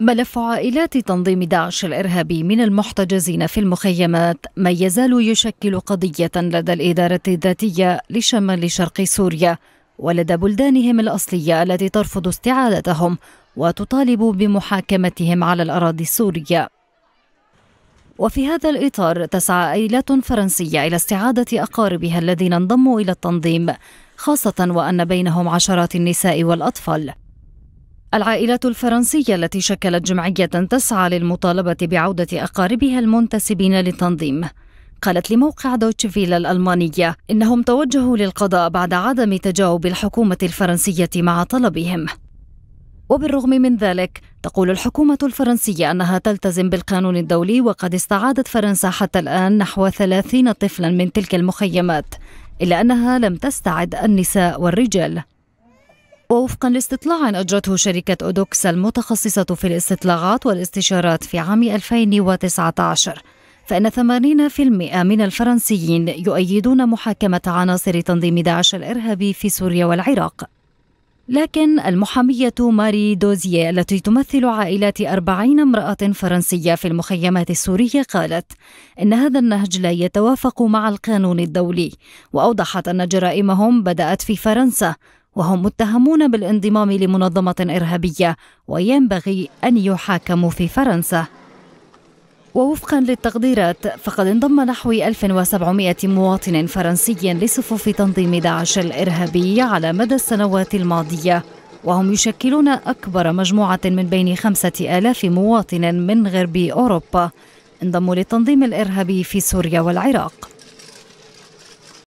ملف عائلات تنظيم داعش الإرهابي من المحتجزين في المخيمات ما يزال يشكل قضية لدى الإدارة الذاتية لشمال شرق سوريا ولدى بلدانهم الأصلية التي ترفض استعادتهم وتطالب بمحاكمتهم على الأراضي السورية وفي هذا الإطار تسعى ايلات فرنسية إلى استعادة أقاربها الذين انضموا إلى التنظيم خاصة وأن بينهم عشرات النساء والأطفال العائلات الفرنسية التي شكلت جمعية تسعى للمطالبة بعودة أقاربها المنتسبين للتنظيم قالت لموقع دويتش فيلا الألمانية إنهم توجهوا للقضاء بعد عدم تجاوب الحكومة الفرنسية مع طلبهم وبالرغم من ذلك تقول الحكومة الفرنسية أنها تلتزم بالقانون الدولي وقد استعادت فرنسا حتى الآن نحو 30 طفلا من تلك المخيمات إلا أنها لم تستعد النساء والرجال ووفقا لاستطلاع أجرته شركة أودوكس المتخصصة في الاستطلاعات والاستشارات في عام 2019 فإن 80% من الفرنسيين يؤيدون محاكمة عناصر تنظيم داعش الإرهابي في سوريا والعراق لكن المحامية ماري دوزيي التي تمثل عائلات أربعين امرأة فرنسية في المخيمات السورية قالت إن هذا النهج لا يتوافق مع القانون الدولي وأوضحت أن جرائمهم بدأت في فرنسا وهم متهمون بالانضمام لمنظمة إرهابية وينبغي أن يحاكموا في فرنسا ووفقا للتقديرات فقد انضم نحو 1700 مواطن فرنسي لصفوف تنظيم داعش الإرهابي على مدى السنوات الماضية وهم يشكلون أكبر مجموعة من بين خمسة آلاف مواطن من غرب أوروبا انضموا للتنظيم الإرهابي في سوريا والعراق